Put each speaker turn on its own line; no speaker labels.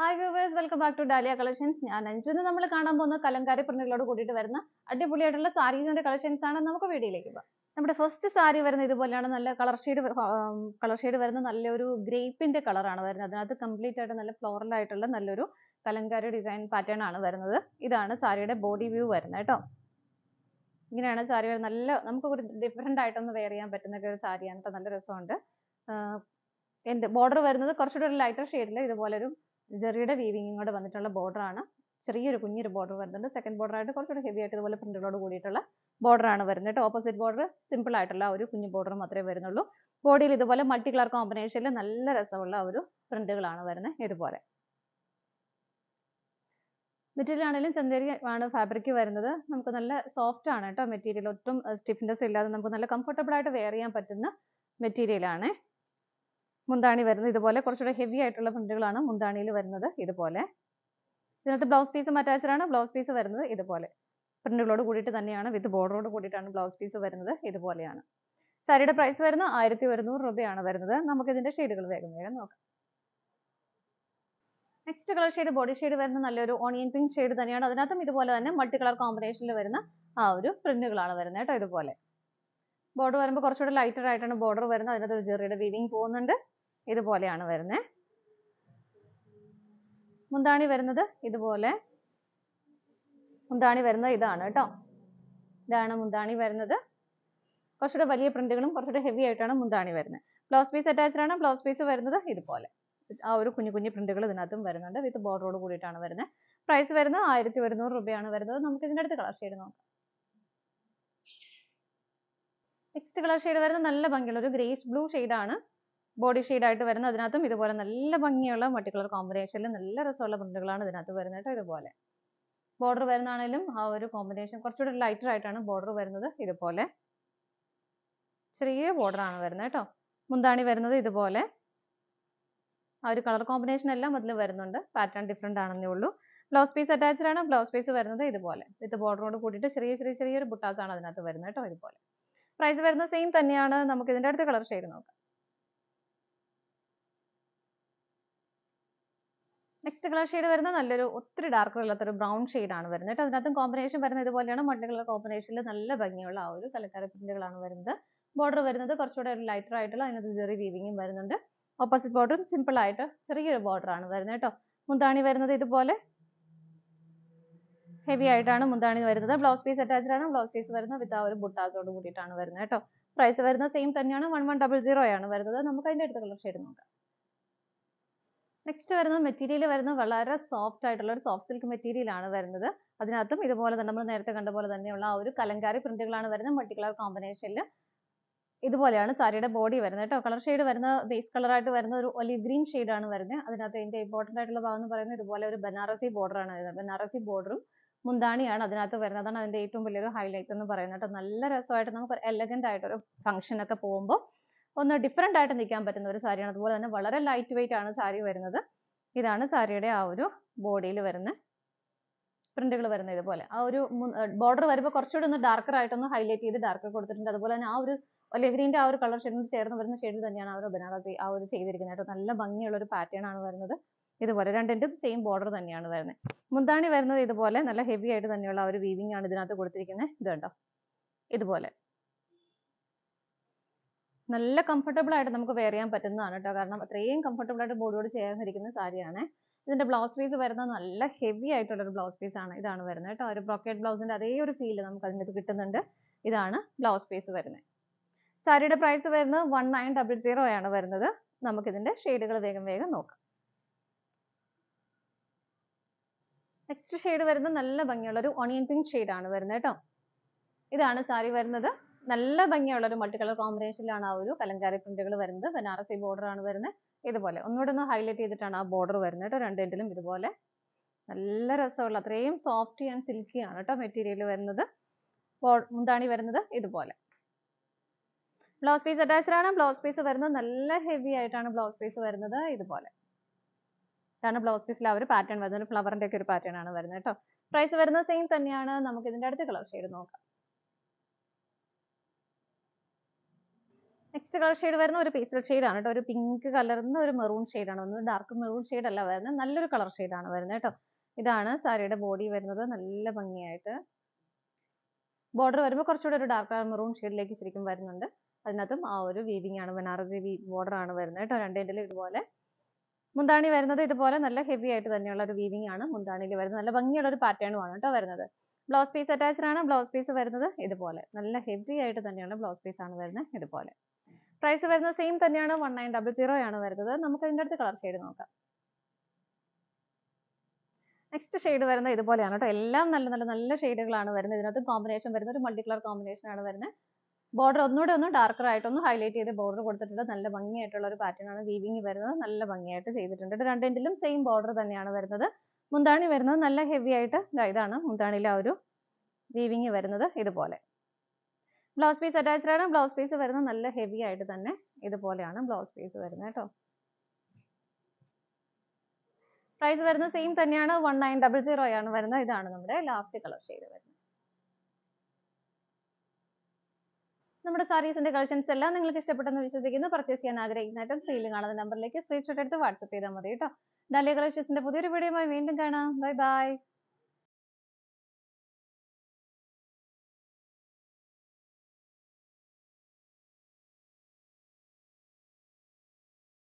hi viewers welcome back to Dahlia collections ഞാൻ അഞ്ചു ഇന്ന് നമ്മൾ കാണാൻ പോകുന്ന കലങ്കാരി പ്രിന്റുകളോട് കൂടിയിട്ട് വരുന്ന അടിപൊളിയായിട്ടുള്ള സാരീസിന്റെ കളക്ഷൻസ് ആണ് നമുക്ക് വീഡിയോയിലേക്ക് പോകാം നമ്മുടെ ഫസ്റ്റ് സാരി വരുന്ന ഇതുപോലെയാണ് നല്ല കളർ ഷെയ്ഡ് കളർ ഷെയ്ഡ് വരുന്ന നല്ലൊരു ഗ്രേപ്പിന്റെ കളറാണ് വരുന്നത് അതിനകത്ത് കംപ്ലീറ്റ് ആയിട്ട് നല്ല ഫ്ലോറൽ ആയിട്ടുള്ള നല്ലൊരു കലങ്കാരി ഡിസൈൻ പാറ്റേൺ ആണ് വരുന്നത് ഇതാണ് സാരിയുടെ ബോഡി വ്യൂ വരുന്നത് കേട്ടോ ഇങ്ങനെയാണ് സാരി വരുന്നത് നല്ല നമുക്ക് ഒരു ഡിഫറെൻ്റ് ആയിട്ടൊന്ന് വെയർ ചെയ്യാൻ പറ്റുന്ന ഒരു സാരിയാണ് കേട്ടോ നല്ല രസമുണ്ട് എന്ത് ബോർഡർ വരുന്നത് കുറച്ചുകൂടി ഒരു ലൈറ്റർ ഷെയ്ഡിൽ ഇതുപോലൊരു ജെറിയുടെ വീവിങ്ങും കൂടെ വന്നിട്ടുള്ള ബോർഡറാണ് ചെറിയൊരു കുഞ്ഞൊരു ബോർഡർ വരുന്നുണ്ട് സെക്കൻഡ് ബോർഡർ ആയിട്ട് കുറച്ചുകൂടെ ഹെവി ആയിട്ട് ഇതുപോലെ പ്രിന്റുകളോട് കൂടിയിട്ടുള്ള ബോർഡറാണ് വരുന്നത് ഓപ്പോസിറ്റ് ബോർഡർ സിമ്പിൾ ആയിട്ടുള്ള ഒരു കുഞ്ഞു ബോർഡർ മാത്രമേ വരുന്നുള്ളൂ ബോഡിയിൽ ഇതുപോലെ മൾട്ടി കളർ കോമ്പിനേഷനിൽ നല്ല രസമുള്ള ഒരു പ്രിന്റുകളാണ് വരുന്നത് ഇതുപോലെ മെറ്റീരിയൽ ആണെങ്കിലും ചെന്തേരി ആണ് ഫാബ്രിക് വരുന്നത് നമുക്ക് നല്ല സോഫ്റ്റ് ആണ് കേട്ടോ മെറ്റീരിയൽ ഒട്ടും സ്റ്റിഫ്നെസ് ഇല്ലാതെ നമുക്ക് നല്ല കംഫർട്ടബിൾ ആയിട്ട് വെയർ ചെയ്യാൻ പറ്റുന്ന മെറ്റീരിയൽ ആണ് മുന്താണി വരുന്നത് ഇതുപോലെ കുറച്ചുകൂടെ ഹെവി ആയിട്ടുള്ള പ്രിന്റുകളാണ് മുന്താണിയിൽ വരുന്നത് ഇതുപോലെ ഇതിനകത്ത് ബ്ലൗസ് പീസും ആണ് ബ്ലൗസ് പീസ് വരുന്നത് ഇതുപോലെ പ്രിന്റുകളോട് കൂടിയിട്ട് തന്നെയാണ് വിത്ത് ബോർഡറോട് കൂടിയിട്ടാണ് ബ്ലൗസ് പീസ് വരുന്നത് ഇതുപോലെയാണ് സാരിയുടെ പ്രൈസ് വരുന്നത് ആയിരത്തി ഒരുന്നൂറ് രൂപയാണ് വരുന്നത് നമുക്ക് ഇതിന്റെ ഷെയ്ഡുകൾ വേഗം വേഗം നോക്കാം next colour shade body shade വരുന്ന നല്ലൊരു ഓണിയൻ പിങ്ക് ഷെയ്ഡ് തന്നെയാണ് അതിനകത്തും ഇതുപോലെ തന്നെ മൾട്ടി കളർ കോമ്പിനേഷനിൽ വരുന്ന ആ ഒരു പ്രിന്റുകളാണ് വരുന്നത് കേട്ടോ ഇതുപോലെ ബോർഡർ വരുമ്പോൾ കുറച്ചുകൂടെ ലൈറ്റർ ആയിട്ടാണ് ബോർഡർ വരുന്നത് അതിനകത്ത് ഒരു ജെറിയുടെ വീവിങ് പോകുന്നുണ്ട് ഇതുപോലെയാണ് വരുന്നത് മുന്താണി വരുന്നത് ഇതുപോലെ മുന്താണി വരുന്നത് ഇതാണ് കേട്ടോ ഇതാണ് മുന്താണി വരുന്നത് കുറച്ചുകൂടെ വലിയ പ്രിന്റുകളും കുറച്ചുകൂടെ ഹെവി ആയിട്ടാണ് മുന്താണി വരുന്നത് ബ്ലൗസ് പീസ് അറ്റാച്ച്ഡ് ആണ് ബ്ലൗസ് പീസ് വരുന്നത് ഇതുപോലെ ആ ഒരു കുഞ്ഞു കുഞ്ഞു പ്രിന്റുകൾ ഇതിനകത്തും വരുന്നുണ്ട് വിത്ത് ബോർഡറോട് കൂടിയിട്ടാണ് വരുന്നത് പ്രൈസ് വരുന്നത് ആയിരത്തി ഒരുന്നൂറ് രൂപയാണ് വരുന്നത് നമുക്ക് ഇതിൻ്റെ അടുത്ത് കളർ ഷെയ്ഡ് നോക്കാം നെക്സ്റ്റ് കളർ ഷെയ്ഡ് വരുന്നത് നല്ല ഭംഗിയുള്ള ഒരു ഗ്രേസ് ബ്ലൂ ഷെയ്ഡാണ് ബോഡി ആയിട്ട് വരുന്ന അതിനകത്തും ഇതുപോലെ നല്ല ഭംഗിയുള്ള മട്ടിക്കുള്ള കോമ്പിനേഷനിൽ നല്ല രസമുള്ള പ്രിന്റുകളാണ് ഇതിനകത്ത് വരുന്നത് ഇതുപോലെ ബോർഡർ വരുന്നതാണെങ്കിലും ആ ഒരു കോമ്പിനേഷൻ കുറച്ചുകൂടി ലൈറ്റർ ആയിട്ടാണ് ബോർഡർ വരുന്നത് ഇതുപോലെ ചെറിയ ബോർഡർ ആണ് വരുന്നത് കേട്ടോ മുന്താണി വരുന്നത് ഇതുപോലെ ആ ഒരു കളർ കോമ്പിനേഷൻ എല്ലാം അതിൽ വരുന്നുണ്ട് പാറ്റേൺ ഡിഫറെൻ്റ് ആണെന്നേ ഉള്ളൂ ബ്ലൗസ് പീസ് അറ്റാച്ച്ഡ് ആണ് ബ്ലൗസ് പീസ് വരുന്നത് ഇതുപോലെ വിത്ത് ബോർഡറോട് കൂടിയിട്ട് ചെറിയ ചെറിയ ചെറിയൊരു ബുട്ടാസ് ആണ് അതിനകത്ത് വരുന്നത് കേട്ടോ ഇതുപോലെ പ്രൈസ് വരുന്നത് സെയിം തന്നെയാണ് നമുക്ക് ഇതിൻ്റെ അടുത്ത കളർ ഷെയ്ഡ് നോക്കാം നെക്സ്റ്റ് കളർ ഷെയ്ഡ് വരുന്ന നല്ലൊരു ഒത്തിരി ഡാർക്ക് കളർ ബ്രൗൺ ആണ് വരുന്നത് കേട്ടോ അതിനകത്തും കോമ്പിനേഷൻ വരുന്നത് ഇതുപോലെയാണ് മൾട്ടി കളർ കോമ്പിനേഷനിൽ നല്ല ഭംഗിയുള്ള ആ ഒരു കലക്കാര പ്രിന്റുകളാണ് വരുന്നത് ബോർഡർ വരുന്നത് കുറച്ചുകൂടെ ഒരു ലൈറ്റർ ആയിട്ടുള്ള അതിനകത്ത് ചെറിയ വീവിങ്ങും വരുന്നുണ്ട് ഓപ്പോസിറ്റ് ബോർഡറും സിമ്പിൾ ആയിട്ട് ചെറിയൊരു ബോർഡർ ആണ് വരുന്നത് കേട്ടോ മുന്താണി വരുന്നത് ഇതുപോലെ ഹെവി ആയിട്ടാണ് മുന്താണി വരുന്നത് ബ്ലൗസ് പീസ് അറ്റാച്ച്ഡ് ആണ് ബ്ലൗസ് പീസ് വരുന്നത് വിത്ത് ആ ഒരു ബുട്ടാസോട് കൂടിയിട്ടാണ് വരുന്നത് കേട്ടോ പ്രൈസ് വരുന്നത് സെയിം തന്നെയാണ് വൺ വൺ ഡബിൾ സീറോ ആണ് വരുന്നത് നമുക്ക് അതിന്റെ അടുത്ത കളർ ഷെയ്ഡ് നോക്കാം നെക്സ്റ്റ് വരുന്ന മെറ്റീരിയൽ വരുന്നത് വളരെ സോഫ്റ്റ് ആയിട്ടുള്ള ഒരു സോഫ്റ്റ് സിൽക്ക് മെറ്റീരിയൽ ആണ് വരുന്നത് അതിനകത്തും ഇതുപോലെ തന്നെ നമ്മൾ നേരത്തെ കണ്ട പോലെ തന്നെയുള്ള ആ ഒരു കലങ്കാരി പ്രിന്റുകളാണ് വരുന്നത് കളർ കോമ്പിനേഷനിൽ ഇതുപോലെയാണ് സാരിയുടെ ബോഡി വരുന്നത് കേട്ടോ കളർ ഷെയ്ഡ് വരുന്ന ബേസ് കളറായിട്ട് വരുന്ന ഒരു ഒലി ഗ്രീൻ ആണ് വരുന്നത് അതിനകത്ത് അതിന്റെ ഇമ്പോർട്ടന്റ് ആയിട്ടുള്ള ഭാഗം എന്ന് പറയുന്നത് ഇതുപോലെ ഒരു ബനാറസി ബോർഡറാണ് വരുന്നത് ബനാറസി ബോർഡറും മുന്താണിയാണ് അതിനകത്ത് വരുന്നത് അതാണ് അതിന്റെ ഏറ്റവും വലിയൊരു ഹൈലൈറ്റ് എന്ന് പറയുന്നത് കേട്ടോ നല്ല രസമായിട്ട് നമുക്ക് എലഗന്റ് ആയിട്ടൊരു ഫംഗ്ഷൻ ഒക്കെ പോകുമ്പോൾ ഒന്ന് ഡിഫറെൻ്റ് ആയിട്ട് നിൽക്കാൻ പറ്റുന്ന ഒരു സാരിയാണ് അതുപോലെ തന്നെ വളരെ ലൈറ്റ് വെയിറ്റ് ആണ് സാരി വരുന്നത് ഇതാണ് സാരിയുടെ ആ ഒരു ബോഡിയിൽ വരുന്ന പ്രിന്റുകൾ വരുന്ന ഇതുപോലെ ആ ഒരു ബോർഡർ വരുമ്പോൾ കുറച്ചുകൂടി ഒന്ന് ഡാർക്കർ ആയിട്ടൊന്ന് ഹൈലൈറ്റ് ചെയ്ത് ഡാർക്കർ കൊടുത്തിട്ടുണ്ട് അതുപോലെ തന്നെ ആ ഒരു ഒലിവരിന്റെ ആ ഒരു കളർ ഷെയ്ഡിനോട് ചേർന്ന് വരുന്ന ഷെയ്ഡിൽ തന്നെയാണ് ആ ഒരു ബനാറസി ആ ഒരു ചെയ്തിരിക്കുന്നത് നല്ല ഭംഗിയുള്ള ഒരു പാറ്റേൺ ആണ് വരുന്നത് ഇതുപോലെ രണ്ടിൻ്റെയും സെയിം ബോർഡർ തന്നെയാണ് വരുന്നത് മുന്താണി വരുന്നത് ഇതുപോലെ നല്ല ഹെവി ആയിട്ട് തന്നെയുള്ള ആ ഒരു വീവിംഗ് ആണ് ഇതിനകത്ത് കൊടുത്തിരിക്കുന്നത് ഇത് കണ്ടോ ഇതുപോലെ നല്ല കംഫർട്ടബിൾ ആയിട്ട് നമുക്ക് വെയർ ചെയ്യാൻ പറ്റുന്നതാണ് കേട്ടോ കാരണം അത്രയും കംഫർട്ടബിൾ ആയിട്ട് ബോഡിയോട് ചേർന്നിരിക്കുന്ന സാരിയാണ് ഇതിന്റെ ബ്ലൗസ് പീസ് വരുന്നത് നല്ല ഹെവി ആയിട്ടുള്ള ഒരു ബ്ലൗസ് പീസ് ആണ് ഇതാണ് വരുന്നത് കേട്ടോ ഒരു ബ്രോക്കേറ്റ് ബ്ലൗസിന്റെ അതേ ഒരു ഫീൽ നമുക്ക് അതിൻ്റെ കിട്ടുന്നുണ്ട് ഇതാണ് ബ്ലൗസ് പീസ് വരുന്നത് സാരിയുടെ പ്രൈസ് വരുന്നത് വൺ നയൻ ഡബിൾ സീറോ ആണ് വരുന്നത് നമുക്ക് ഇതിന്റെ ഷെയ്ഡുകൾ വേഗം വേഗം നോക്കാം നെക്സ്റ്റ് ഷെയ്ഡ് വരുന്നത് നല്ല ഭംഗിയുള്ള ഒരു ഓണിയൻ പിങ്ക് ആണ് വരുന്നത് കേട്ടോ ഇതാണ് സാരി വരുന്നത് നല്ല ഭംഗിയുള്ള ഒരു മൾട്ടി കളർ കോമ്പിനേഷനിലാണ് ആ ഒരു കലങ്കാരി പ്രിന്റുകൾ വരുന്നത് ബനാറസി ബോർഡർ ആണ് വരുന്നത് ഇതുപോലെ ഒന്നുകൂടെ ഒന്ന് ഹൈലൈറ്റ് ചെയ്തിട്ടാണ് ആ ബോർഡർ വരുന്നത് കേട്ടോ എൻഡിലും ഇതുപോലെ നല്ല രസമുള്ള അത്രയും സോഫ്റ്റ് ആൻഡ് സിൽക്കി ആണ് കേട്ടോ മെറ്റീരിയൽ വരുന്നത് മുന്താണി വരുന്നത് ഇതുപോലെ ബ്ലൗസ് പീസ് അറ്റാച്ച്ഡ് ആണ് ബ്ലൗസ് പീസ് വരുന്നത് നല്ല ഹെവി ആയിട്ടാണ് ബ്ലൗസ് പീസ് വരുന്നത് ഇതുപോലെ ഇതാണ് ബ്ലൗസ് പീസിൽ ആ ഒരു പാറ്റേൺ വരുന്നത് ഫ്ലവറിന്റെ ഒക്കെ ഒരു പാറ്റേൺ ആണ് വരുന്നത് കേട്ടോ പ്രൈസ് വരുന്നത് സെയിം തന്നെയാണ് നമുക്ക് ഇതിന്റെ അടുത്ത കളർ ഷെയ്ഡ് നോക്കാം നെക്സ്റ്റ് കളർ ഷെയ്ഡ് വരുന്ന ഒരു പേസ്റ്റൽ ഷെയ്ഡ് ആണ് കേട്ടോ ഒരു പിങ്ക് കലർന്ന ഒരു മെറൂൺ ഷെയ്ഡ് ആണ് ഒന്ന് ഡാർക്ക് മെറൂൺ ഷെയ്ഡ് അല്ല വരുന്നത് നല്ലൊരു കളർ ഷെയ്ഡ് ആണ് വരുന്നത് കേട്ടോ ഇതാണ് സാരിയുടെ ബോഡി വരുന്നത് നല്ല ഭംഗിയായിട്ട് ബോർഡർ വരുമ്പോൾ കുറച്ചുകൂടെ ഒരു ഡാർക്ക് മെറൂൺ ഷെയ്ഡിലേക്ക് ശരിക്കും വരുന്നുണ്ട് അതിനകത്തും ആ ഒരു വീവിങ് ആണ് ബനാറസി വി ബോർഡർ ആണ് വരുന്നത് കേട്ടോ രണ്ടിൻ്റെ ഇതുപോലെ മുന്താണി വരുന്നത് ഇതുപോലെ നല്ല ഹെവി ആയിട്ട് തന്നെയുള്ള ഒരു വീവിങ് ആണ് മുന്താണിയിൽ വരുന്നത് നല്ല ഭംഗിയുള്ള ഒരു പാറ്റേണുമാണ് കേട്ടോ വരുന്നത് ബ്ലൗസ് പീസ് അറ്റാച്ച്ഡ് ആണ് ബ്ലൗസ് പീസ് വരുന്നത് ഇതുപോലെ നല്ല ഹെവി ആയിട്ട് തന്നെയുള്ള ബ്ലൗസ് പീസ് ആണ് വരുന്നത് ഇതുപോലെ പ്രൈസ് വരുന്നത് സെയിം തന്നെയാണ് വൺ നയൻ ഡബിൾ സീറോ ആണ് വരുന്നത് നമുക്ക് അതിൻ്റെ അടുത്ത് കളർ ഷെയ്ഡ് നോക്കാം നെക്സ്റ്റ് ഷെയ്ഡ് വരുന്നത് ഇതുപോലെയാണ് കേട്ടോ എല്ലാം നല്ല നല്ല നല്ല ഷെയ്ഡുകളാണ് വരുന്നത് ഇതിനകത്ത് കോമ്പിനേഷൻ വരുന്നത് ഒരു മൾട്ടി കളർ കോമ്പിനേഷൻ ആണ് വരുന്നത് ബോർഡർ ഒന്നുകൂടെ ഒന്ന് ഡാർക്കർ ആയിട്ടൊന്ന് ഹൈലൈറ്റ് ചെയ്ത് ബോർഡർ കൊടുത്തിട്ടുണ്ട് നല്ല ഭംഗിയായിട്ടുള്ള ഒരു പാറ്റേൺ ആണ് വീവിങ് വരുന്നത് നല്ല ഭംഗിയായിട്ട് ചെയ്തിട്ടുണ്ട് രണ്ടെങ്കിലും സെയിം ബോർഡർ തന്നെയാണ് വരുന്നത് മുന്താണി വരുന്നത് നല്ല ഹെവി ആയിട്ട് ഇതാണ് മുന്താണിയിലെ ആ ഒരു വീവിങ് വരുന്നത് ഇതുപോലെ ബ്ലൗസ് പീസ് അറ്റാച്ച്ഡ് ആണ് ബ്ലൗസ് പീസ് വരുന്നത് നല്ല ഹെവി ആയിട്ട് തന്നെ ഇതുപോലെയാണ് ബ്ലൗസ് പീസ് വരുന്നത് കേട്ടോ പ്രൈസ് വരുന്നത് സെയിം തന്നെയാണ് വൺ നയൻ ഡബിൾ സീറോ ആണ് വരുന്നത് ഇതാണ് നമ്മുടെ ലാസ്റ്റ് കളർ ഷെയ്ഡ് വരുന്നത് നമ്മുടെ സാരീസിന്റെ കളക്ഷൻസ് എല്ലാം നിങ്ങൾക്ക് ഇഷ്ടപ്പെട്ടെന്ന് വിശ്വസിക്കുന്നു പർച്ചേസ് ചെയ്യാൻ ആഗ്രഹിക്കുന്ന ഐറ്റം സ്ക്രീനിൽ കാണുന്ന നമ്പറിലേക്ക് സ്ക്രീൻഷോട്ട് എടുത്ത് വാട്സ്ആപ്പ് ചെയ്താൽ മതി കേട്ടോ ഡാലിയ കളക്ഷൻസിന്റെ പുതിയൊരു വീഡിയോ വീണ്ടും കാണാം ബൈ ബൈ